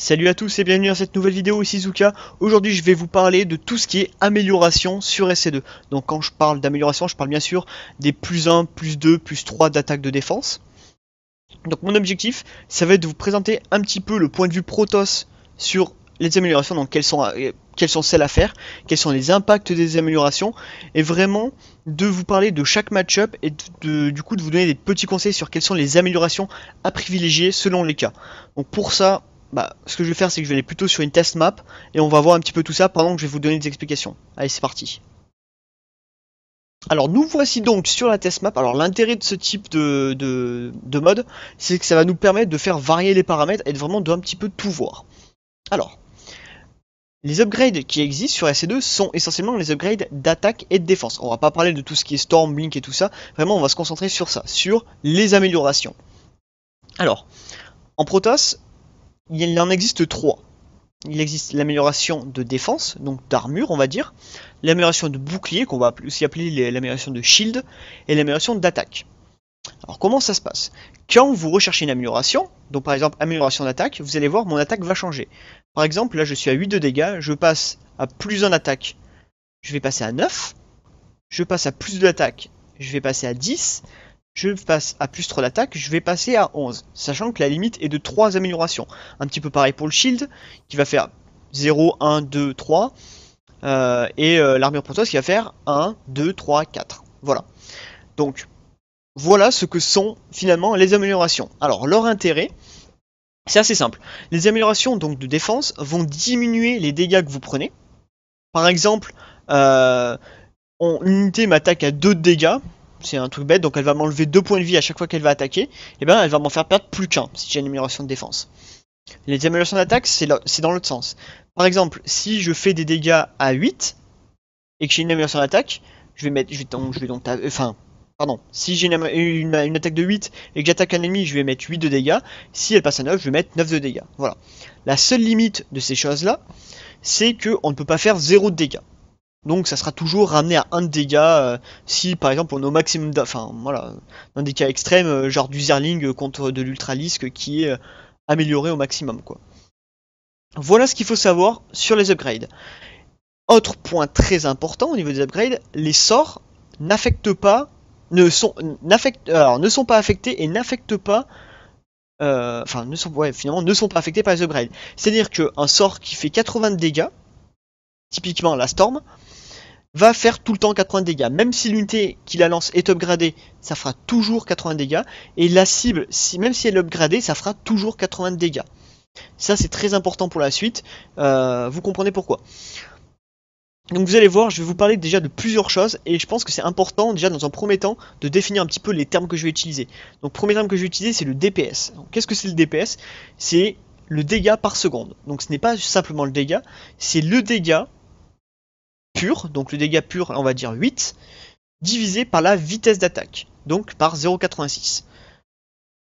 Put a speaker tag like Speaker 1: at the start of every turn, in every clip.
Speaker 1: Salut à tous et bienvenue dans cette nouvelle vidéo, ici Zuka. Aujourd'hui je vais vous parler de tout ce qui est amélioration sur SC2. Donc quand je parle d'amélioration, je parle bien sûr des plus 1, plus 2, plus 3 d'attaque de défense. Donc mon objectif, ça va être de vous présenter un petit peu le point de vue Protoss sur les améliorations, donc quelles sont, euh, celles à faire, quels sont les impacts des améliorations, et vraiment de vous parler de chaque match-up et du coup de vous donner des petits conseils sur quelles sont les améliorations à privilégier selon les cas. Donc pour ça, bah, ce que je vais faire, c'est que je vais aller plutôt sur une test map et on va voir un petit peu tout ça pendant que je vais vous donner des explications. Allez, c'est parti. Alors nous voici donc sur la test map. Alors l'intérêt de ce type de, mode, c'est que ça va nous permettre de faire varier les paramètres et vraiment de un petit peu tout voir. Alors, les upgrades qui existent sur SC2 e sont essentiellement les upgrades d'attaque et de défense. On va pas parler de tout ce qui est Storm, Blink et tout ça. Vraiment, on va se concentrer sur ça, sur les améliorations. Alors, en Protoss, il en existe trois. Il existe l'amélioration de défense, donc d'armure, on va dire, l'amélioration de bouclier, qu'on va aussi appeler l'amélioration de shield, et l'amélioration d'attaque. Alors comment ça se passe Quand vous recherchez une amélioration, donc par exemple amélioration d'attaque, vous allez voir mon attaque va changer. Par exemple, là je suis à 8 de dégâts, je passe à plus en attaque, je vais passer à 9, je passe à plus d'attaque, je vais passer à 10, je passe à plus 3 d'attaque, je vais passer à 11, sachant que la limite est de 3 améliorations. Un petit peu pareil pour le shield, qui va faire 0, 1, 2, 3, et euh, l'armure protosse qui va faire 1, 2, 3, 4. Voilà. Donc, voilà ce que sont finalement les améliorations. Alors, leur intérêt, c'est assez simple. Les améliorations donc de défense vont diminuer les dégâts que vous prenez. Par exemple, euh, on, une unité m'attaque à 2 dégâts, c'est un truc bête, donc elle va m'enlever 2 points de vie à chaque fois qu'elle va attaquer, et eh ben elle va m'en faire perdre plus qu'un si j'ai une amélioration de défense. Les améliorations d'attaque, c'est dans l'autre sens. Par exemple, si je fais des dégâts à 8 et que j'ai une amélioration d'attaque, je vais mettre. Je vais donc, enfin, pardon. Si j'ai une, attaque de 8 et que j'attaque un ennemi, je vais mettre 8 de dégâts. Si elle passe à 9, je vais mettre 9 de dégâts. Voilà. La seule limite de ces choses-là, c'est qu'on ne peut pas faire 0 de dégâts. Donc ça sera toujours ramené à un de dégâts euh, si par exemple on est au maximum Enfin voilà, dans des cas extrêmes, euh, genre du Zerling contre de l'Ultralisk qui est euh, amélioré au maximum quoi. Voilà ce qu'il faut savoir sur les upgrades. Autre point très important au niveau des upgrades, les sorts n'affectent pas, ne sont, alors, ne sont pas affectés et n'affectent pas enfin ne sont, finalement ne sont pas affectés par les upgrades. C'est-à-dire qu'un sort qui fait 80 de dégâts, typiquement la Storm, va faire tout le temps 80 dégâts. Même si l'unité qui la lance est upgradée, ça fera toujours 80 dégâts. Et la cible, même si elle est upgradée, ça fera toujours 80 dégâts. Ça c'est très important pour la suite, euh, vous comprenez pourquoi. Donc vous allez voir, je vais vous parler déjà de plusieurs choses et je pense que c'est important déjà dans un premier temps de définir un petit peu les termes que je vais utiliser. Donc premier terme que je vais utiliser c'est le DPS. Qu'est-ce que c'est le DPS C'est le dégât par seconde. Donc ce n'est pas simplement le dégât, c'est le dégât donc le dégât pur, on va dire 8, divisé par la vitesse d'attaque, donc par 0,86.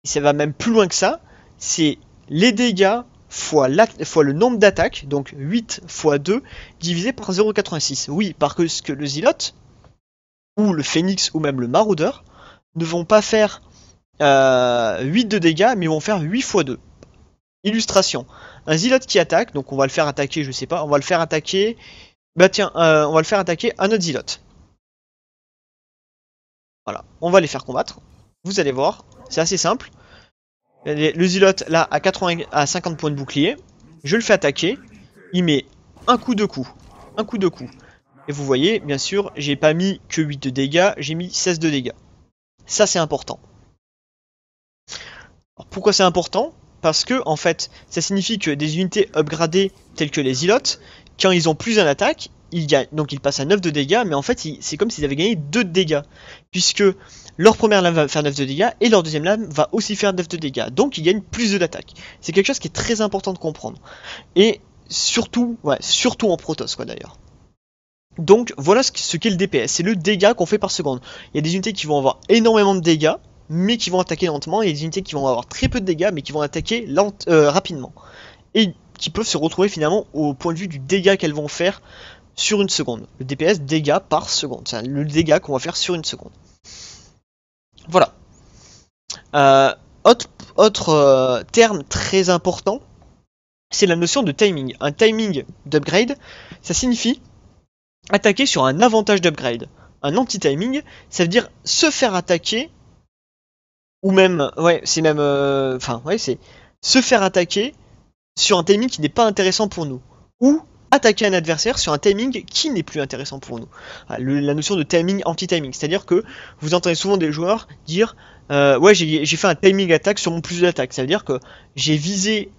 Speaker 1: Et ça va même plus loin que ça, c'est les dégâts fois, le nombre d'attaques, donc 8 fois 2, divisé par 0,86. Oui, parce que le Zilote, ou le Phénix, ou même le Maraudeur, ne vont pas faire 8 euh, de dégâts, mais vont faire 8 fois 2. Illustration. Un Zilote qui attaque, donc on va le faire attaquer, je sais pas, on va le faire attaquer bah tiens, euh, on va le faire attaquer à notre zilote. Voilà, on va les faire combattre. Vous allez voir, c'est assez simple. Le zilote là a 50 points de bouclier. Je le fais attaquer. Il met un coup de coup. Un coup de coup. Et vous voyez, bien sûr, j'ai pas mis que 8 de dégâts, j'ai mis 16 de dégâts. Ça c'est important. pourquoi c'est important Parce que en fait, ça signifie que des unités upgradées telles que les zilotes, quand ils ont plus un attaque, ils donc ils passent à 9 de dégâts, mais en fait c'est comme s'ils avaient gagné 2 de dégâts, puisque leur première lame va faire 9 de dégâts et leur deuxième lame va aussi faire 9 de dégâts, donc ils gagnent plus de d'attaque. C'est quelque chose qui est très important de comprendre. Et surtout, surtout en Protoss quoi d'ailleurs. Donc voilà ce qu'est le DPS, c'est le dégât qu'on fait par seconde. Il y a des unités qui vont avoir énormément de dégâts, mais qui vont attaquer lentement, et des unités qui vont avoir très peu de dégâts, mais qui vont attaquer euh, rapidement. Et qui peuvent se retrouver finalement au point de vue du dégât qu'elles vont faire sur une seconde. Le DPS dégât par seconde, c'est le dégât qu'on va faire sur une seconde. Voilà. Euh, autre, euh, terme très important, c'est la notion de timing. Un timing d'upgrade, ça signifie attaquer sur un avantage d'upgrade. Un anti-timing, ça veut dire se faire attaquer, ou même, ouais, c'est même, euh, enfin, ouais, c'est se faire attaquer sur un timing qui n'est pas intéressant pour nous, ou attaquer un adversaire sur un timing qui n'est plus intéressant pour nous. Ah, la notion de timing anti-timing, c'est-à-dire que vous entendez souvent des joueurs dire euh, ouais j'ai fait un timing attaque sur mon plus d'attaque, ça veut dire que j'ai visé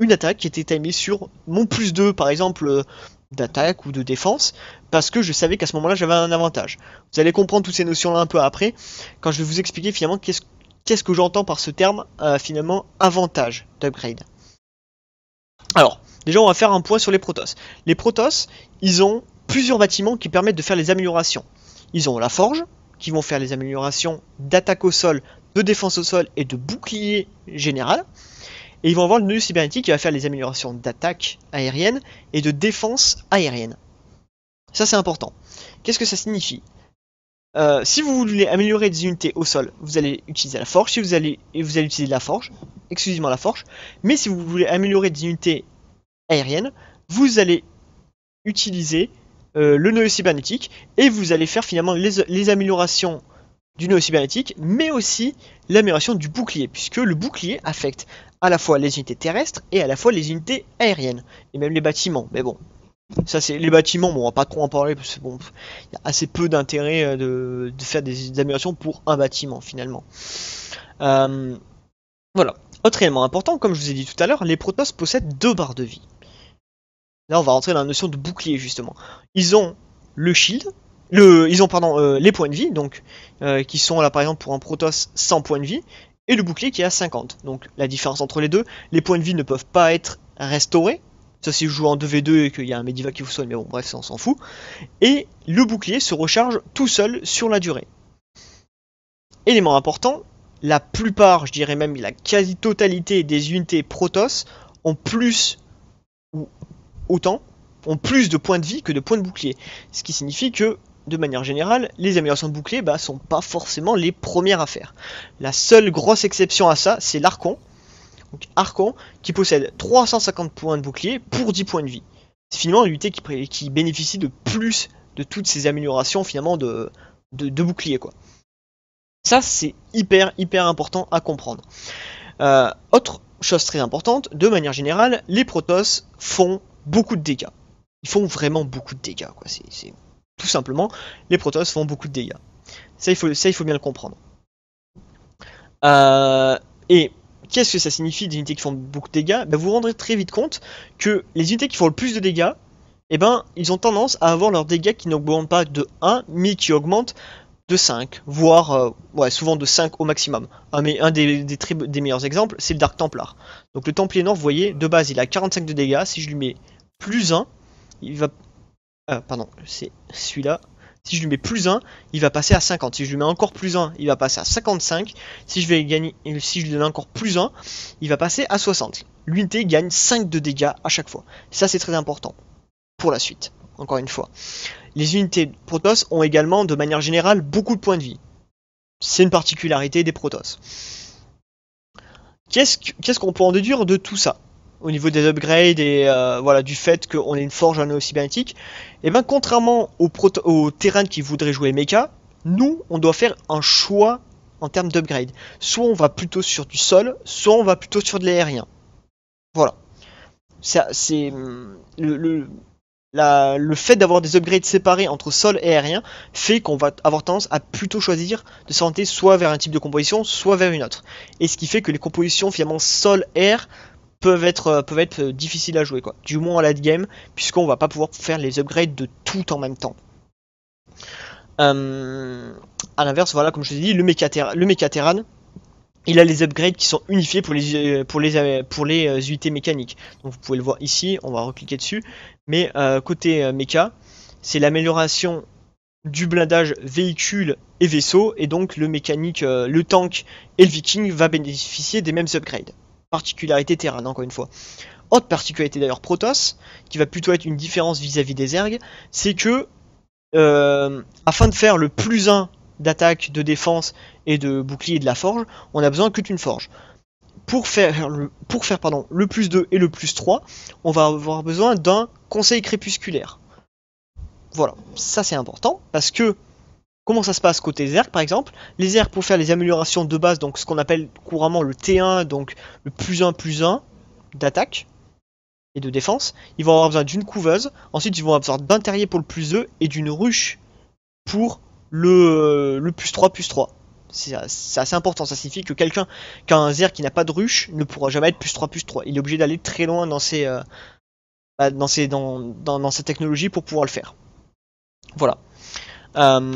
Speaker 1: une attaque qui était timée sur mon plus de par exemple euh, d'attaque ou de défense parce que je savais qu'à ce moment-là j'avais un avantage. Vous allez comprendre toutes ces notions-là un peu après quand je vais vous expliquer finalement qu'est-ce que j'entends par ce terme euh, finalement avantage d'upgrade. Alors, déjà, on va faire un point sur les Protoss. Les Protoss, ils ont plusieurs bâtiments qui permettent de faire les améliorations. Ils ont la forge, qui vont faire les améliorations d'attaque au sol, de défense au sol et de bouclier général. Et ils vont avoir le nœud cybernétique qui va faire les améliorations d'attaque aérienne et de défense aérienne. Ça c'est important. Qu'est-ce que ça signifie euh, si vous voulez améliorer des unités au sol, vous allez utiliser la forge. Si vous allez, vous allez utiliser la forge, exclusivement la forge. Mais si vous voulez améliorer des unités aériennes, vous allez utiliser euh, le noyau cybernétique et vous allez faire finalement les, les améliorations du noyau cybernétique, mais aussi l'amélioration du bouclier, puisque le bouclier affecte à la fois les unités terrestres et à la fois les unités aériennes, et même les bâtiments. Mais bon, ça, c'est les bâtiments, bon, on va pas trop en parler parce qu'il bon, y a assez peu d'intérêt euh, de, faire des, améliorations pour un bâtiment finalement. Euh, voilà. Autre élément important, comme je vous ai dit tout à l'heure, les Protoss possèdent deux barres de vie. Là, on va rentrer dans la notion de bouclier justement. Ils ont le shield, le, ils ont euh, les points de vie, donc qui sont là par exemple pour un Protoss 100 points de vie, et le bouclier qui est à 50. Donc la différence entre les deux, les points de vie ne peuvent pas être restaurés, ça, si vous jouez en 2v2 et qu'il y a un Medivac qui vous soigne, mais bon, bref, on s'en fout. Et le bouclier se recharge tout seul sur la durée. Élément important, la plupart, je dirais même la quasi-totalité des unités Protoss ont plus ou autant, ont plus de points de vie que de points de bouclier. Ce qui signifie que, de manière générale, les améliorations de bouclier bah, sont pas forcément les premières à faire. La seule grosse exception à ça, c'est l'Arcon donc Archon, qui possède 350 points de bouclier pour 10 points de vie. C'est finalement l'unité qui, qui, bénéficie de plus de toutes ces améliorations finalement de, de, bouclier. Quoi. Ça, c'est hyper, hyper important à comprendre. Euh, autre chose très importante, de manière générale, les Protoss font beaucoup de dégâts. Ils font vraiment beaucoup de dégâts. Quoi. C'est, Tout simplement, les Protoss font beaucoup de dégâts. Ça, il faut, bien le comprendre. Euh, et qu'est-ce que ça signifie des unités qui font beaucoup de dégâts ben, Vous vous rendrez très vite compte que les unités qui font le plus de dégâts, eh ben, ils ont tendance à avoir leurs dégâts qui n'augmentent pas de 1, mais qui augmentent de 5, voire euh, souvent de 5 au maximum. Un, des, meilleurs exemples, c'est le Dark Templar. Donc le Templier Nord, vous voyez, de base, il a 45 de dégâts. Si je lui mets plus 1, il va... Euh, pardon, c'est celui-là. Si je lui mets plus 1, il va passer à 50. Si je lui mets encore plus 1, il va passer à 55. Si je, vais gagner, si je lui donne encore plus 1, il va passer à 60. L'unité gagne 5 de dégâts à chaque fois. Ça, c'est très important pour la suite, encore une fois. Les unités Protoss ont également, de manière générale, beaucoup de points de vie. C'est une particularité des Protoss. Qu'est-ce qu'on peut en déduire de tout ça au niveau des upgrades et euh, voilà du fait qu'on est une forge eau cybernétique, et bien eh ben, contrairement aux au terrains qui voudraient jouer mecha, nous on doit faire un choix en termes d'upgrade. Soit on va plutôt sur du sol, soit on va plutôt sur de l'aérien. Voilà. C'est hum, le, le, le fait d'avoir des upgrades séparés entre sol et aérien fait qu'on va avoir tendance à plutôt choisir de s'orienter soit vers un type de composition, soit vers une autre. Et ce qui fait que les compositions finalement sol-air peuvent être, euh, euh, difficiles à jouer, Du moins en la game, puisqu'on va pas pouvoir faire les upgrades de tout en même temps. A euh, l'inverse, voilà, comme je vous ai dit, le Mécatéran, le il a les upgrades qui sont unifiés pour les, pour unités mécaniques. Donc vous pouvez le voir ici, on va recliquer dessus. Mais côté euh, c'est l'amélioration du blindage véhicule et vaisseau, et donc le mécanique, le tank et le viking va bénéficier des mêmes upgrades particularité terrain, encore une fois. Autre particularité d'ailleurs Protoss, qui va plutôt être une différence vis-à-vis des ergues, c'est que euh, afin de faire le plus 1 d'attaque, de défense et de bouclier de la forge, on a besoin que d'une forge. Pour faire, le, le plus 2 et le plus 3, on va avoir besoin d'un conseil crépusculaire. Voilà, ça c'est important, parce que Comment ça se passe côté Zerg par exemple Les Zerg pour faire les améliorations de base, donc ce qu'on appelle couramment le T1, donc le plus 1 plus 1 d'attaque et de défense, ils vont avoir besoin d'une couveuse, ensuite ils vont avoir besoin d'un terrier pour le plus 2 e et d'une ruche pour le, plus 3 plus 3. C'est assez important, ça signifie que quelqu'un qui a un Zerg qui n'a pas de ruche ne pourra jamais être plus 3 plus 3. Il est obligé d'aller très loin dans ses, euh, bah, dans, ses dans, sa technologie pour pouvoir le faire. Voilà. Euh,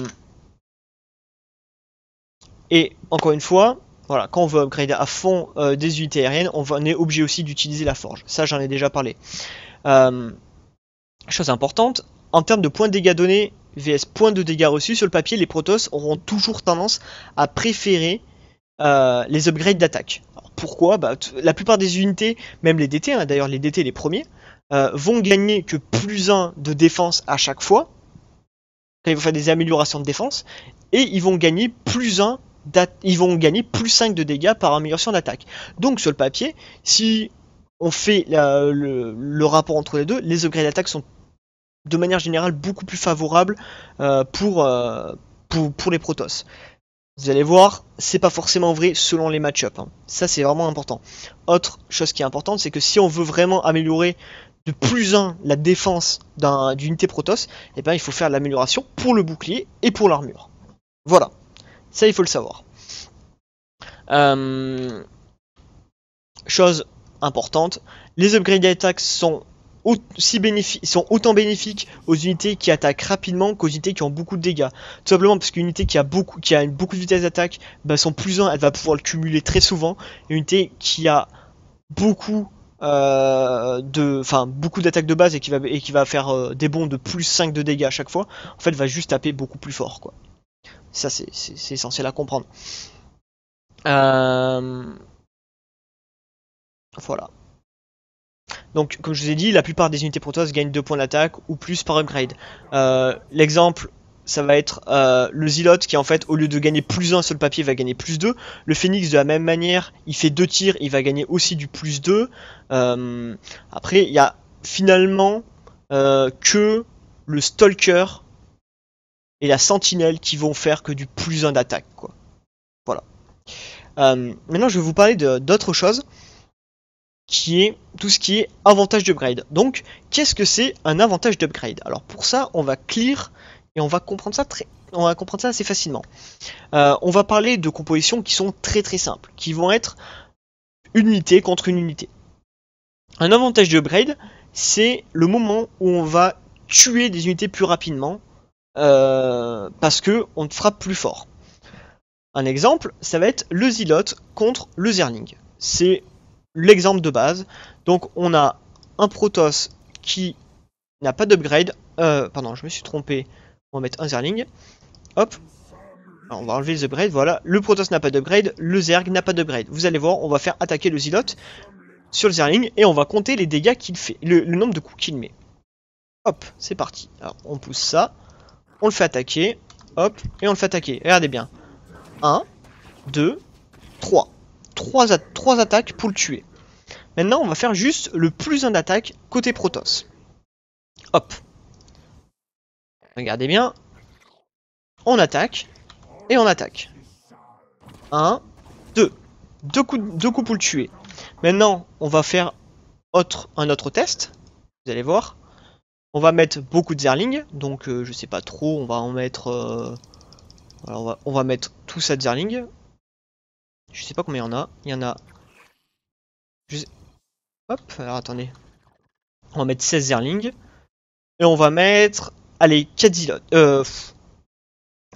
Speaker 1: et encore une fois, voilà, quand on veut upgrader à fond euh, des unités aériennes, on, est obligé aussi d'utiliser la forge. Ça, j'en ai déjà parlé. Euh, chose importante, en termes de points de dégâts donnés vs points de dégâts reçus, sur le papier, les Protoss auront toujours tendance à préférer euh, les upgrades d'attaque. Pourquoi bah, La plupart des unités, même les DT, hein, d'ailleurs les DT les premiers, vont gagner que plus 1 de défense à chaque fois. Quand ils vont faire des améliorations de défense, et ils vont gagner plus 1 ils vont gagner plus 5 de dégâts par amélioration d'attaque. Donc sur le papier, si on fait le, rapport entre les deux, les upgrades d'attaque sont de manière générale beaucoup plus favorables euh, euh, pour, les Protoss. Vous allez voir, c'est pas forcément vrai selon les match hein. Ça c'est vraiment important. Autre chose qui est importante, c'est que si on veut vraiment améliorer de plus 1 la défense d'une unité Protoss, eh ben, il faut faire l'amélioration pour le bouclier et pour l'armure. Voilà. Ça, il faut le savoir. Euh, chose importante, les upgrades d'attaque sont, sont autant bénéfiques aux unités qui attaquent rapidement qu'aux unités qui ont beaucoup de dégâts. Tout simplement parce qu'une unité qui a beaucoup, qui a beaucoup de vitesse d'attaque, bah, son plus 1, elle va pouvoir le cumuler très souvent. Une unité qui a beaucoup euh, de, enfin beaucoup d'attaques de base et qui va, et qui va faire euh, des bons de plus 5 de dégâts à chaque fois, en fait va juste taper beaucoup plus fort quoi. Ça, c'est essentiel à comprendre. Euh, voilà. Donc, comme je vous ai dit, la plupart des unités protoss gagnent 2 points d'attaque ou plus par upgrade. Euh, l'exemple, ça va être euh, le Zilot qui, en fait, au lieu de gagner plus 1 sur le papier, va gagner plus 2. Le Phoenix, de la même manière, il fait 2 tirs, il va gagner aussi du plus 2. après, il y a finalement que le Stalker et la sentinelle qui vont faire que du plus 1 d'attaque. Quoi. Voilà. Euh, maintenant, je vais vous parler d'autre chose qui est tout ce qui est avantage d'upgrade. Donc, qu'est-ce que c'est un avantage d'upgrade Alors, pour ça, on va clear et on va comprendre ça, très, on va comprendre ça assez facilement. Euh, on va parler de compositions qui sont très très simples, qui vont être une unité contre une unité. Un avantage d'upgrade, c'est le moment où on va tuer des unités plus rapidement euh, parce que on frappe plus fort. Un exemple, ça va être le Zilote contre le Zerling. C'est l'exemple de base. Donc on a un Protoss qui n'a pas d'upgrade. Euh, pardon, je me suis trompé. On va mettre un Zerling. Hop. on va enlever les upgrade. voilà. Le Protoss n'a pas d'upgrade, le Zerg n'a pas d'upgrade. Vous allez voir, on va faire attaquer le Zilote sur le Zerling et on va compter les dégâts qu'il fait, le nombre de coups qu'il met. Hop, c'est parti. Alors, on pousse ça on le fait attaquer, hop, et on le fait attaquer. Regardez bien. 1, 2, 3. 3, attaques pour le tuer. Maintenant, on va faire juste le plus 1 d'attaque côté Protoss. Hop. Regardez bien. On attaque, et on attaque. 1, 2. Deux coups, deux coups pour le tuer. Maintenant, on va faire autre, un autre test. Vous allez voir. On va mettre beaucoup de Zerling, donc euh, je sais pas trop, on va en mettre... Euh, on, va, mettre tout ça de Zerling. Je sais pas combien il y en a, il y en a... Hop, alors attendez. On va mettre 16 Zerling. Et on va mettre... Allez, 4 zilotes. Euh...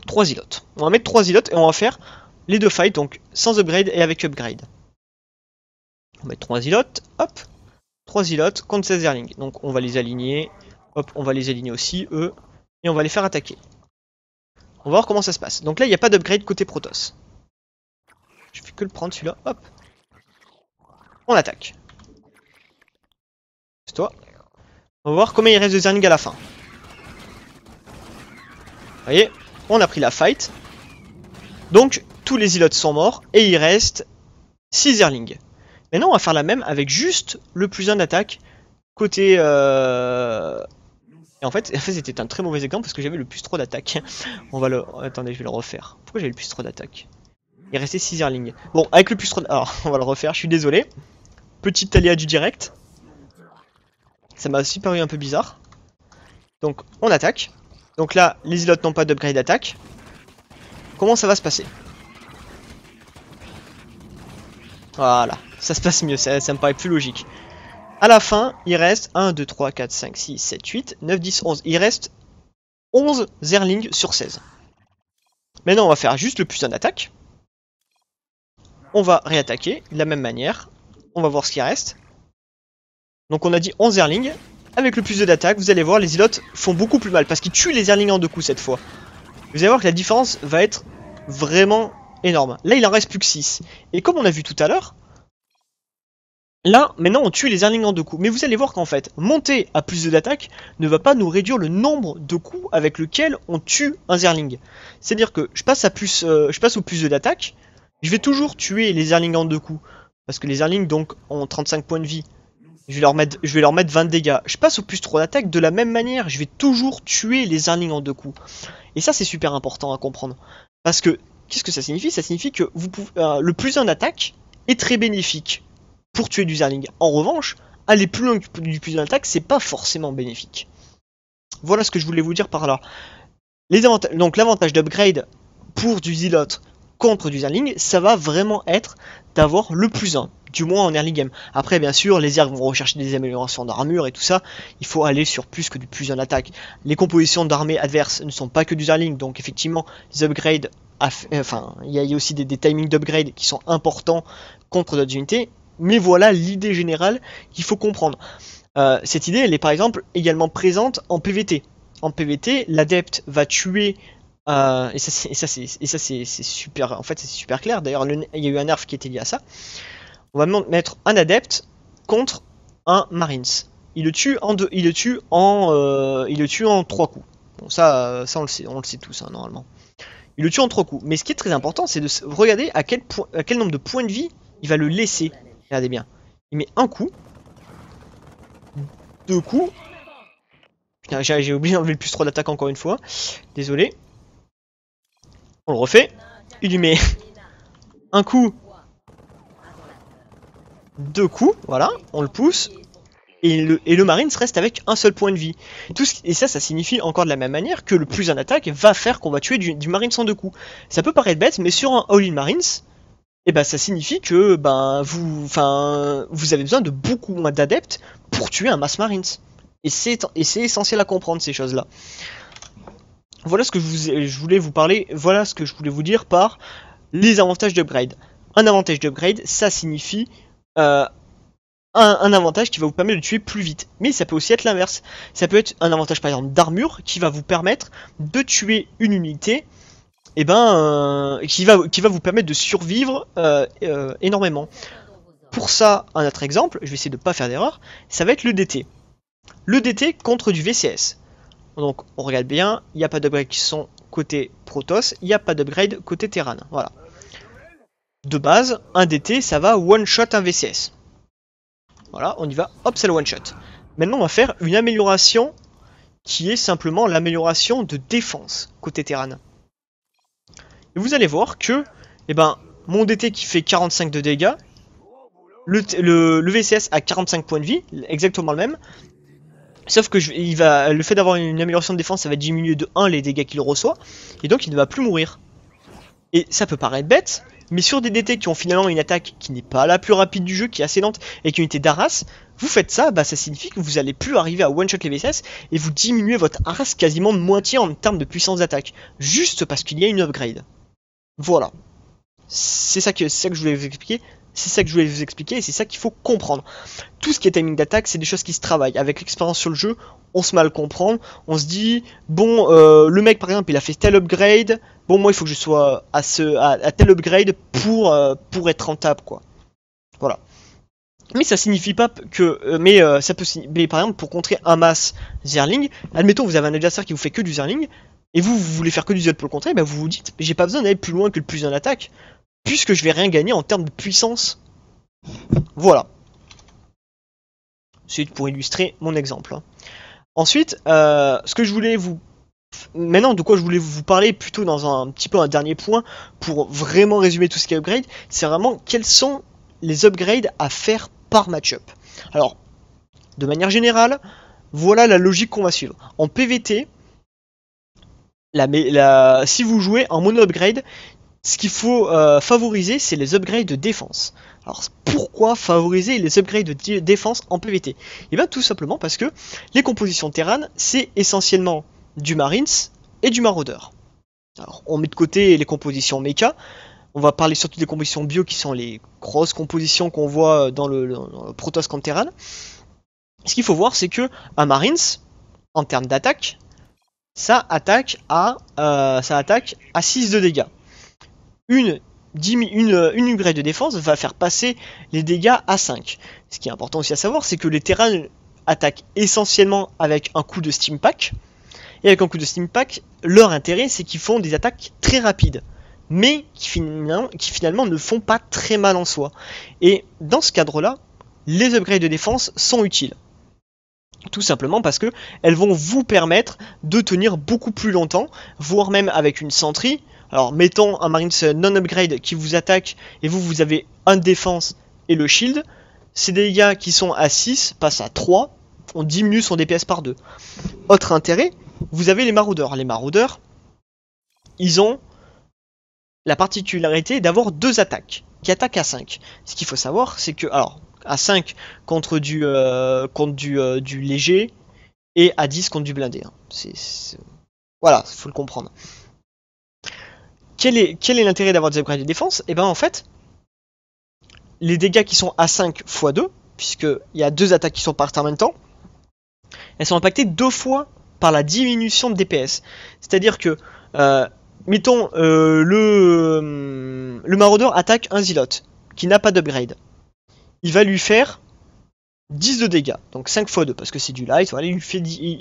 Speaker 1: 3 zilotes. On va mettre 3 zilotes et on va faire les deux fights, donc sans upgrade et avec upgrade. On va mettre 3 zilotes, hop. 3 zilotes contre 16 Zerling. Donc on va les aligner. Hop, on va les aligner aussi, eux. Et on va les faire attaquer. On va voir comment ça se passe. Donc là, il n'y a pas d'upgrade côté Protoss. Je fais que le prendre celui-là. Hop. On attaque. C'est toi. On va voir combien il reste de Zerling à la fin. Vous voyez On a pris la fight. Donc, tous les îlots sont morts. Et il reste 6 Zerling. Maintenant, on va faire la même avec juste le plus 1 d'attaque côté... Euh et en fait, c'était un très mauvais exemple parce que j'avais le plus trop d'attaque. On va le... Attendez, je vais le refaire. Pourquoi j'avais le plus trop d'attaque Il restait 6 airlings. Bon, avec le plus trop... Alors, ah, on va le refaire, je suis désolé. Petite aléa du direct. Ça m'a aussi paru un peu bizarre. Donc, on attaque. Donc là, les îlotes n'ont pas d'upgrade d'attaque. Comment ça va se passer Voilà, ça se passe mieux, ça me paraît plus logique. A la fin, il reste 1, 2, 3, 4, 5, 6, 7, 8, 9, 10, 11. Il reste 11 Zerling sur 16. Maintenant, on va faire juste le plus' d'attaque. On va réattaquer de la même manière. On va voir ce qui reste. Donc on a dit 11 Zerling. Avec le plus d'attaque, vous allez voir, les ilotes font beaucoup plus mal parce qu'ils tuent les Zerling en deux coups cette fois. Vous allez voir que la différence va être vraiment énorme. Là, il en reste plus que 6. Et comme on a vu tout à l'heure, Là, maintenant, on tue les Erling en deux coups. Mais vous allez voir qu'en fait, monter à plus de d'attaque ne va pas nous réduire le nombre de coups avec lequel on tue un Zerling. C'est-à-dire que je passe, à plus, euh, au plus d'attaque, je vais toujours tuer les Erling en deux coups. Parce que les Zerling, donc, ont 35 points de vie. Je vais, leur mettre, 20 dégâts. Je passe au plus 3 d'attaque de la même manière. Je vais toujours tuer les Zerling en deux coups. Et ça, c'est super important à comprendre. Parce que, qu'est-ce que ça signifie Ça signifie que vous euh, le plus 1 d'attaque est très bénéfique pour tuer du Zerling. En revanche, aller plus loin du plus en attaque, c'est pas forcément bénéfique. Voilà ce que je voulais vous dire par là. Les donc l'avantage d'upgrade pour du Zilot contre du Zerling, ça va vraiment être d'avoir le plus 1, du moins en early game. Après, bien sûr, les Zerg vont rechercher des améliorations d'armure et tout ça, il faut aller sur plus que du plus en attaque. Les compositions d'armées adverses ne sont pas que du Zerling, donc effectivement, les upgrades, enfin, il y, a aussi des, des timings d'upgrade qui sont importants contre d'autres unités, mais voilà l'idée générale qu'il faut comprendre. Euh, cette idée, elle est par exemple également présente en PVT. En PVT, l'adepte va tuer euh, et ça, c'est super. En fait, c'est super clair. D'ailleurs, il y a eu un nerf qui était lié à ça. On va mettre un adepte contre un Marines. Il le tue en deux. Il le tue en. Euh, il le tue en trois coups. Bon, ça, ça on le sait, on le sait tous hein, normalement. Il le tue en trois coups. Mais ce qui est très important, c'est de regarder à quel point, à quel nombre de points de vie il va le laisser. Regardez bien. Il met un coup. Deux coups. Putain, j'ai oublié d'enlever le plus 3 d'attaque encore une fois. Désolé. On le refait. Il lui met un coup. Deux coups. Voilà. On le pousse. Et le, et le, Marines reste avec un seul point de vie. et ça, ça signifie encore de la même manière que le plus en attaque va faire qu'on va tuer du, marine Marines deux coups. Ça peut paraître bête, mais sur un All-in Marines, et eh ben, ça signifie que ben vous, enfin, vous avez besoin de beaucoup moins d'adeptes pour tuer un mass marines. Et c'est essentiel à comprendre ces choses-là. Voilà ce que je, je voulais vous parler. Voilà ce que je voulais vous dire par les avantages d'upgrade. Un avantage d'upgrade, ça signifie euh, un, un, avantage qui va vous permettre de tuer plus vite. Mais ça peut aussi être l'inverse. Ça peut être un avantage par exemple d'armure qui va vous permettre de tuer une unité et eh ben, euh, qui, va, qui va vous permettre de survivre euh, euh, énormément. Pour ça, un autre exemple, je vais essayer de ne pas faire d'erreur, ça va être le DT. Le DT contre du VCS. Donc on regarde bien, il n'y a pas d'upgrade qui sont côté Protoss, il n'y a pas d'upgrade côté Terran. Voilà. De base, un DT, ça va one-shot un VCS. Voilà, on y va, hop, c'est le one-shot. Maintenant, on va faire une amélioration qui est simplement l'amélioration de défense côté Terran. Et vous allez voir que, eh ben, mon DT qui fait 45 de dégâts, le, VCS a 45 points de vie, exactement le même. Sauf que il va, le fait d'avoir une amélioration de défense, ça va diminuer de 1 les dégâts qu'il reçoit, et donc il ne va plus mourir. Et ça peut paraître bête, mais sur des DT qui ont finalement une attaque qui n'est pas la plus rapide du jeu, qui est assez lente, et qui ont une d'Arras, vous faites ça, bah ça signifie que vous allez plus arriver à one-shot les VCS, et vous diminuez votre Arras quasiment de moitié en termes de puissance d'attaque, juste parce qu'il y a une upgrade. Voilà. C'est ça, que, ça que je voulais vous expliquer. C'est ça que je voulais vous expliquer et c'est ça qu'il faut comprendre. Tout ce qui est timing d'attaque, c'est des choses qui se travaillent. Avec l'expérience sur le jeu, on se mal comprend, On se dit, bon, euh, le mec par exemple, il a fait tel upgrade. Bon, moi, il faut que je sois à, ce, à, tel upgrade pour, euh, pour être rentable, quoi. Voilà. Mais ça signifie pas que. Euh, mais ça peut. signifier, par exemple, pour contrer un masse Zerling, admettons vous avez un adversaire qui vous fait que du Zerling, et vous, vous voulez faire que du zot pour le contraire, ben vous vous dites, j'ai pas besoin d'aller plus loin que le plus en attaque, puisque je vais rien gagner en termes de puissance. Voilà. C'est pour illustrer mon exemple. Hein. Ensuite, euh, ce que je voulais vous... Maintenant, de quoi je voulais vous parler plutôt dans un, un petit peu un dernier point, pour vraiment résumer tout ce qui est upgrade, c'est vraiment quels sont les upgrades à faire par match-up. Alors, de manière générale, voilà la logique qu'on va suivre. En PVT, si vous jouez en mono upgrade, ce qu'il faut euh, favoriser, c'est les upgrades de défense. Alors pourquoi favoriser les upgrades de défense en PVT Et eh bien tout simplement parce que les compositions Terran, c'est essentiellement du Marines et du Marauder. Alors on met de côté les compositions mecha, on va parler surtout des compositions bio qui sont les grosses compositions qu'on voit dans le, Protoss contre Terran. Ce qu'il faut voir, c'est que un Marines, en termes d'attaque, ça attaque à, euh, ça attaque à 6 de dégâts. Une, une, upgrade de défense va faire passer les dégâts à 5. Ce qui est important aussi à savoir, c'est que les terrains attaquent essentiellement avec un coup de steam pack. Et avec un coup de steam pack, leur intérêt, c'est qu'ils font des attaques très rapides. Mais qui qui finalement ne font pas très mal en soi. Et dans ce cadre-là, les upgrades de défense sont utiles. Tout simplement parce que elles vont vous permettre de tenir beaucoup plus longtemps, voire même avec une sentry. Alors mettons un Marines non-upgrade qui vous attaque et vous vous avez un défense et le shield. Ces dégâts qui sont à 6 passent à 3, on diminue son DPS par 2. Autre intérêt, vous avez les maraudeurs. Les maraudeurs, ils ont la particularité d'avoir deux attaques qui attaquent à 5. Ce qu'il faut savoir, c'est que, alors, à 5 contre du, euh, contre euh, du, léger et à 10 contre du blindé. Hein. Voilà, il faut le comprendre. Quel est, est l'intérêt d'avoir des upgrades de défense Et eh ben en fait, les dégâts qui sont à 5 x 2, puisqu'il y a deux attaques qui sont terre en même temps, elles sont impactées deux fois par la diminution de DPS. C'est-à-dire que, euh, mettons, le, le maraudeur attaque un zilote qui n'a pas d'upgrade il va lui faire 10 de dégâts, donc 5 fois 2, parce que c'est du light, il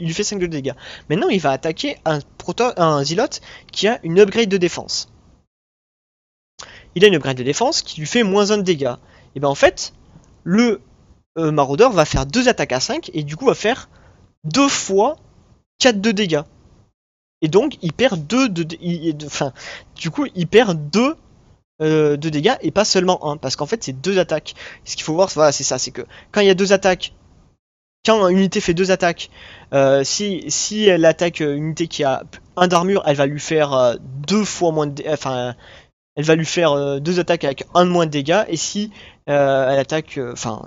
Speaker 1: lui fait, 5 de dégâts. Maintenant, il va attaquer un, Zilote qui a une upgrade de défense. Il a une upgrade de défense qui lui fait moins 1 de dégâts. Et bien en fait, le Marauder euh, maraudeur va faire 2 attaques à 5 et du coup va faire 2 fois 4 de dégâts. Et donc il perd 2 de. Enfin, du coup il perd 2 euh, de dégâts et pas seulement un, parce qu'en fait c'est deux attaques. Ce qu'il faut voir, c'est ça, c'est que quand il y a deux attaques, quand une unité fait deux attaques, euh, si, si elle attaque une unité qui a un d'armure, elle va lui faire euh, deux fois moins de enfin elle va lui faire deux attaques avec un de moins de dégâts, et si elle attaque, enfin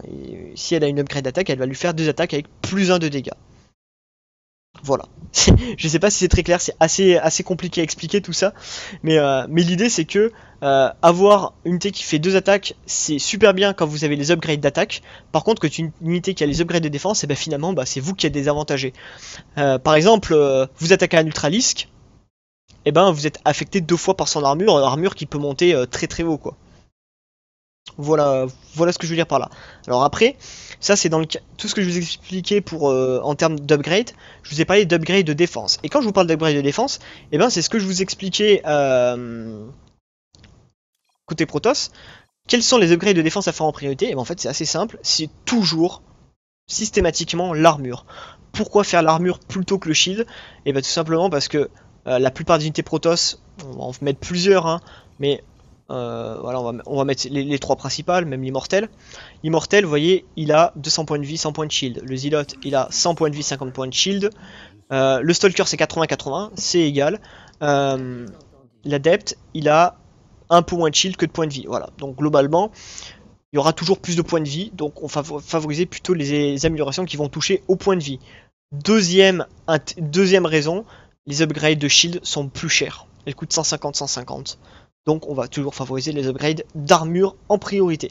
Speaker 1: si elle a une upgrade d'attaque, elle va lui faire deux attaques avec plus un de dégâts. Voilà. je sais pas si c'est très clair, c'est assez, assez compliqué à expliquer tout ça. Mais, euh, mais l'idée c'est que euh, avoir une unité qui fait deux attaques, c'est super bien quand vous avez les upgrades d'attaque. Par contre, que tu une unité qui a les upgrades de défense, et eh ben finalement bah, c'est vous qui êtes désavantagé. Euh, par exemple, euh, vous attaquez un ultralisk, et eh ben vous êtes affecté deux fois par son armure, une armure qui peut monter très très haut quoi. Voilà, voilà ce que je veux dire par là. Alors après, ça c'est dans le tout ce que je vous expliquais pour euh, en termes d'upgrade. Je vous ai parlé d'upgrade de défense. Et quand je vous parle d'upgrade de défense, eh bien c'est ce que je vous expliquais euh, côté Protoss. Quels sont les upgrades de défense à faire en priorité Et eh ben, en fait c'est assez simple. C'est toujours systématiquement l'armure. Pourquoi faire l'armure plutôt que le shield Et eh bien tout simplement parce que euh, la plupart des unités Protoss, on va en mettre plusieurs, hein, mais euh, voilà, on va, mettre les, trois principales, même l'immortel. L'immortel, vous voyez, il a 200 points de vie, 100 points de shield. Le Zilot, il a 100 points de vie, 50 points de shield. Euh, le Stalker, c'est 80-80, c'est égal. Euh, L'adepte, il a un peu moins de shield que de points de vie. Voilà, donc globalement, il y aura toujours plus de points de vie, donc on va favoriser plutôt les, améliorations qui vont toucher au point de vie. Deuxième, deuxième raison, les upgrades de shield sont plus chers. Elles coûtent 150-150. Donc on va toujours favoriser les upgrades d'armure en priorité.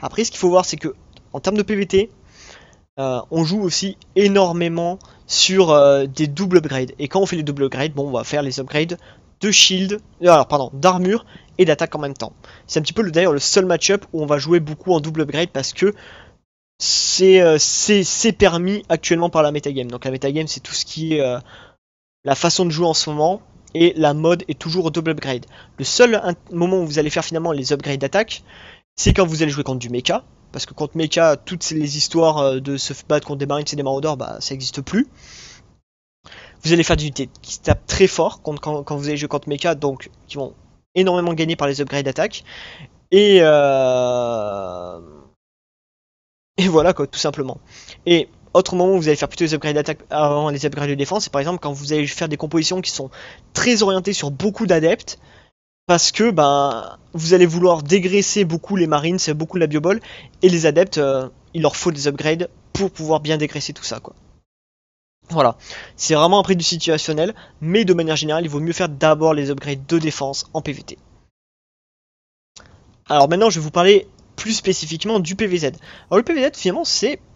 Speaker 1: Après ce qu'il faut voir c'est que en termes de PVT, euh, on joue aussi énormément sur euh, des doubles upgrades. Et quand on fait les double upgrades, on va faire les upgrades de shield, euh, alors pardon, d'armure et d'attaque en même temps. C'est un petit peu d'ailleurs le seul match-up où on va jouer beaucoup en double upgrade parce que c'est permis actuellement par la metagame. Donc la metagame c'est tout ce qui est la façon de jouer en ce moment, et la mode est toujours au double upgrade. Le seul moment où vous allez faire finalement les upgrades d'attaque, c'est quand vous allez jouer contre du mecha, parce que contre mecha, toutes les histoires euh, de se battre contre des marines et des marauders, bah, ça n'existe plus. Vous allez faire des unités qui tapent très fort quand, quand, vous allez jouer contre mecha, donc qui vont énormément gagner par les upgrades d'attaque. Et, euh, et voilà quoi, tout simplement. Et autre moment où vous allez faire plutôt les upgrades d'attaque avant les upgrades de défense, c'est par exemple quand vous allez faire des compositions qui sont très orientées sur beaucoup d'adeptes, parce que ben, vous allez vouloir dégraisser beaucoup les marines, c'est beaucoup la biobole, et les adeptes, euh, il leur faut des upgrades pour pouvoir bien dégraisser tout ça. quoi. Voilà, c'est vraiment un prix du situationnel, mais de manière générale, il vaut mieux faire d'abord les upgrades de défense en PVT. Alors maintenant, je vais vous parler plus spécifiquement du PVZ. Alors le PVZ finalement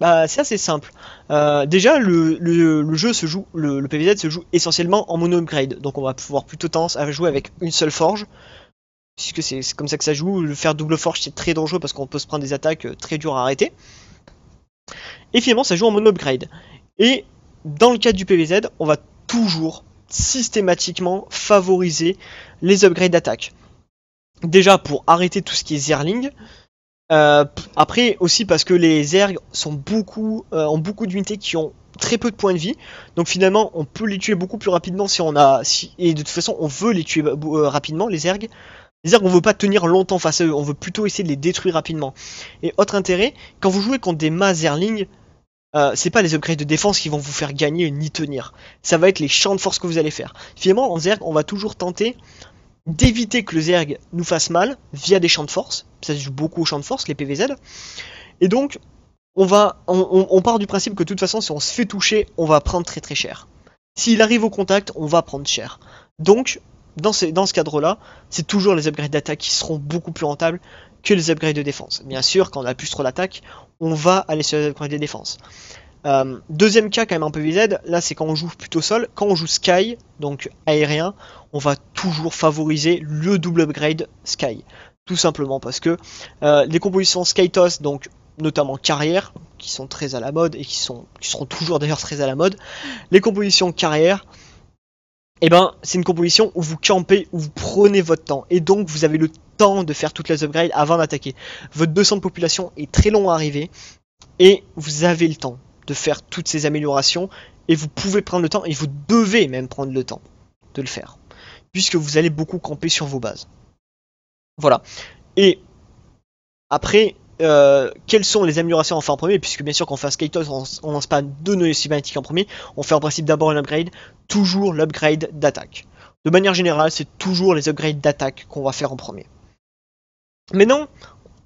Speaker 1: bah, c'est assez simple. Euh, déjà le, jeu se joue, le, PVZ se joue essentiellement en mono upgrade, donc on va pouvoir plutôt tendance à jouer avec une seule forge, puisque c'est comme ça que ça joue. Le faire double forge c'est très dangereux parce qu'on peut se prendre des attaques euh, très dures à arrêter. Et finalement ça joue en mono upgrade. Et dans le cas du PVZ, on va toujours systématiquement favoriser les upgrades d'attaque. Déjà pour arrêter tout ce qui est Zerling, euh, après aussi parce que les ergs sont beaucoup, euh, ont beaucoup d'unités qui ont très peu de points de vie, donc finalement on peut les tuer beaucoup plus rapidement si on a, et de toute façon on veut les tuer euh, rapidement les ergs. Les ergs on veut pas tenir longtemps face à eux, on veut plutôt essayer de les détruire rapidement. Et autre intérêt, quand vous jouez contre des Mazerling, ce c'est pas les upgrades de défense qui vont vous faire gagner ni tenir. Ça va être les champs de force que vous allez faire. Finalement, en Zerg, on va toujours tenter d'éviter que le Zerg nous fasse mal via des champs de force. Ça se joue beaucoup aux champs de force, les PVZ. Et donc, on, va, on, part du principe que de toute façon, si on se fait toucher, on va prendre très très cher. S'il arrive au contact, on va prendre cher. Donc, dans dans ce cadre-là, c'est toujours les upgrades d'attaque qui seront beaucoup plus rentables que les upgrades de défense. Bien sûr, quand on a plus trop d'attaque, on va aller sur les upgrades de défense. Euh, deuxième cas quand même un peu VZ, là c'est quand on joue plutôt sol, quand on joue sky, donc aérien, on va toujours favoriser le double upgrade sky. Tout simplement parce que euh, les compositions Skytos, donc notamment carrière, qui sont très à la mode et qui, sont, qui seront toujours d'ailleurs très à la mode, les compositions carrière, eh ben, c'est une composition où vous campez, où vous prenez votre temps. Et donc, vous avez le temps de faire toutes les upgrades avant d'attaquer. Votre 200 de population est très long à arriver. Et vous avez le temps de faire toutes ces améliorations et vous pouvez prendre le temps et vous devez même prendre le temps de le faire puisque vous allez beaucoup camper sur vos bases. Voilà. Et après, euh, quelles sont les améliorations enfin faire en premier Puisque bien sûr, qu'on fait un skate on, on lance pas deux noyaux cinématiques en premier, on fait en principe d'abord un upgrade, toujours l'upgrade d'attaque. De manière générale, c'est toujours les upgrades d'attaque qu'on va faire en premier. mais non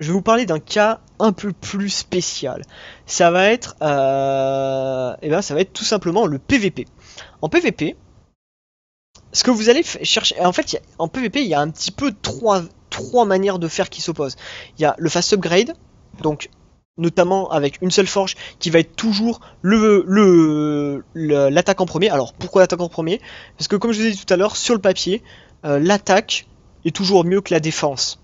Speaker 1: je vais vous parler d'un cas un peu plus spécial. Ça va être, euh, eh ben, ça va être tout simplement le PVP. En PVP, ce que vous allez chercher, en fait, en PVP, il y a un petit peu trois, trois manières de faire qui s'opposent. Il y a le fast upgrade, donc notamment avec une seule forge qui va être toujours le l'attaque en premier. Alors pourquoi l'attaque en premier Parce que comme je vous ai dit tout à l'heure, sur le papier, euh, l'attaque est toujours mieux que la défense.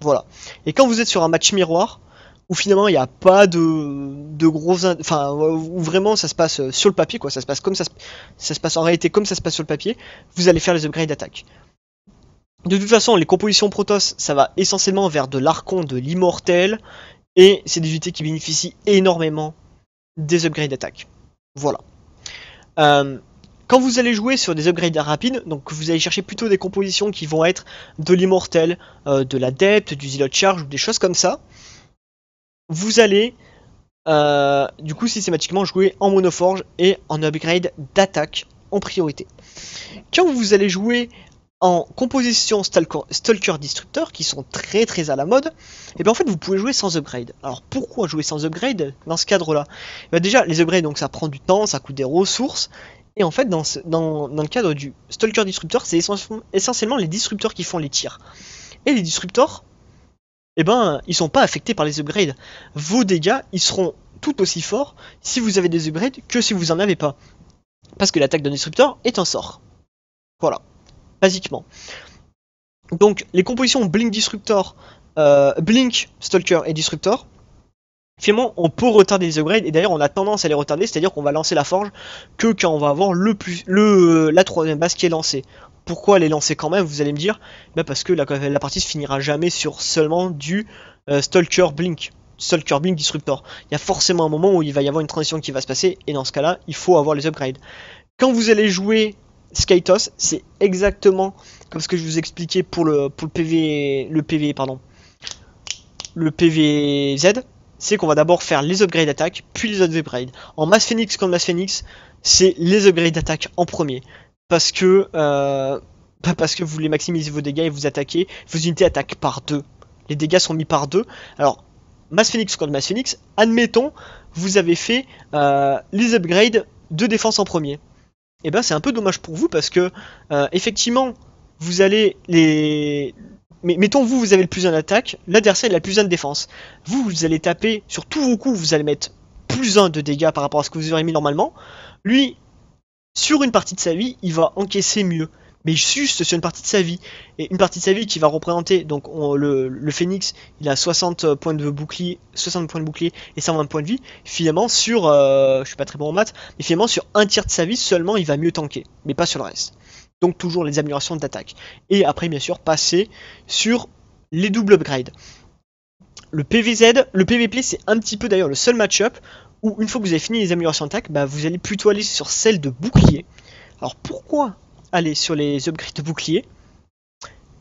Speaker 1: Voilà. Et quand vous êtes sur un match miroir, où finalement il n'y a pas de, gros. Enfin, où vraiment ça se passe sur le papier, quoi. Ça se passe comme ça ça se passe en réalité, comme ça se passe sur le papier, vous allez faire les upgrades d'attaque. De toute façon, les compositions Protoss, ça va essentiellement vers de l'archon, de l'immortel, et c'est des unités qui bénéficient énormément des upgrades d'attaque. Voilà. Euh, quand vous allez jouer sur des upgrades rapides, donc vous allez chercher plutôt des compositions qui vont être de l'immortel, euh, de de l'adepte, du zilot charge ou des choses comme ça, vous allez euh, du coup systématiquement jouer en monoforge et en upgrade d'attaque en priorité. Quand vous allez jouer en composition stalker, stalker destructeur qui sont très très à la mode, et eh bien en fait vous pouvez jouer sans upgrade. Alors pourquoi jouer sans upgrade dans ce cadre là eh Déjà les upgrades donc ça prend du temps, ça coûte des ressources, et en fait, dans, le cadre du Stalker Disruptor, c'est essentiellement les disrupteurs qui font les tirs. Et les Disruptors, eh ben, ils sont pas affectés par les upgrades. Vos dégâts, ils seront tout aussi forts si vous avez des upgrades que si vous en avez pas. Parce que l'attaque d'un Disruptor est un sort. Voilà. Basiquement. Donc, les compositions Blink Disruptor, euh, Blink Stalker et Disruptor, Finalement, on peut retarder les upgrades, et d'ailleurs, on a tendance à les retarder, c'est-à-dire qu'on va lancer la forge que quand on va avoir le le, euh, la troisième base qui est lancée. Pourquoi les lancer quand même Vous allez me dire, bah, parce que la, partie se finira jamais sur seulement du euh, Stalker Blink. Stalker Blink Disruptor. Il y a forcément un moment où il va y avoir une transition qui va se passer, et dans ce cas-là, il faut avoir les upgrades. Quand vous allez jouer Skytos, c'est exactement comme ce que je vous expliquais pour le, pour le PV, le PV, pardon, le PVZ c'est qu'on va d'abord faire les upgrades d'attaque, puis les upgrades. En Mass Phoenix contre Mass Phoenix, c'est les upgrades d'attaque en premier. Parce que, euh, parce que vous voulez maximiser vos dégâts et vous attaquez, vos unités attaquent par deux. Les dégâts sont mis par deux. Alors, Mass Phoenix contre Mass Phoenix, admettons, vous avez fait euh, les upgrades de défense en premier. Et eh ben c'est un peu dommage pour vous parce que euh, effectivement, vous allez les mais mettons vous, vous avez le plus 1 d'attaque, l'adversaire il a le plus 1 de défense. Vous, vous allez taper sur tous vos coups, vous allez mettre plus un de dégâts par rapport à ce que vous auriez mis normalement. Lui, sur une partie de sa vie, il va encaisser mieux. Mais juste sur une partie de sa vie. Et une partie de sa vie qui va représenter, donc le, phoenix phénix, il a 60 points de bouclier, 60 points de bouclier et 120 points de vie. Finalement, sur, euh, je suis pas très bon en maths, finalement sur un tiers de sa vie seulement, il va mieux tanker, mais pas sur le reste donc toujours les améliorations d'attaque. Et après, bien sûr, passer sur les doubles upgrades. Le PVZ, le PVP, c'est un petit peu d'ailleurs le seul match-up où, une fois que vous avez fini les améliorations d'attaque, bah, vous allez plutôt aller sur celle de bouclier. Alors pourquoi aller sur les upgrades de bouclier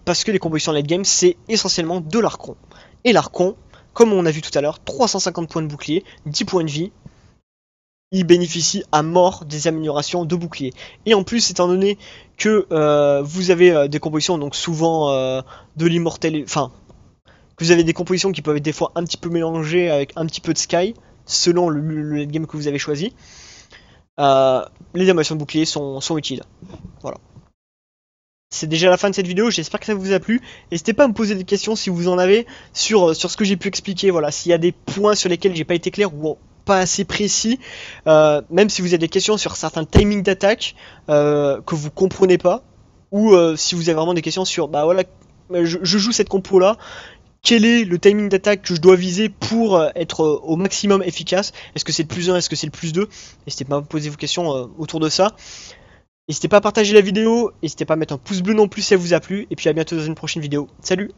Speaker 1: Parce que les compositions late game, c'est essentiellement de l'arcon. Et l'arcon, comme on a vu tout à l'heure, 350 points de bouclier, 10 points de vie, il bénéficie à mort des améliorations de bouclier. Et en plus, étant donné que euh, vous avez euh, des compositions, donc souvent euh, de l'immortel, enfin, que vous avez des compositions qui peuvent être des fois un petit peu mélangées avec un petit peu de sky, selon le, game que vous avez choisi, les améliorations de bouclier sont, utiles. Voilà. C'est déjà la fin de cette vidéo, j'espère que ça vous a plu. N'hésitez pas à me poser des questions si vous en avez sur, sur ce que j'ai pu expliquer, voilà, s'il y a des points sur lesquels j'ai pas été clair ou pas assez précis, euh, même si vous avez des questions sur certains timings d'attaque euh, que vous comprenez pas, ou euh, si vous avez vraiment des questions sur, bah voilà, je, joue cette compo là, quel est le timing d'attaque que je dois viser pour être au maximum efficace Est-ce que c'est le plus 1 Est-ce que c'est le plus 2 N'hésitez pas à poser vos questions autour de ça. N'hésitez pas à partager la vidéo, n'hésitez pas à mettre un pouce bleu non plus si elle vous a plu, et puis à bientôt dans une prochaine vidéo. Salut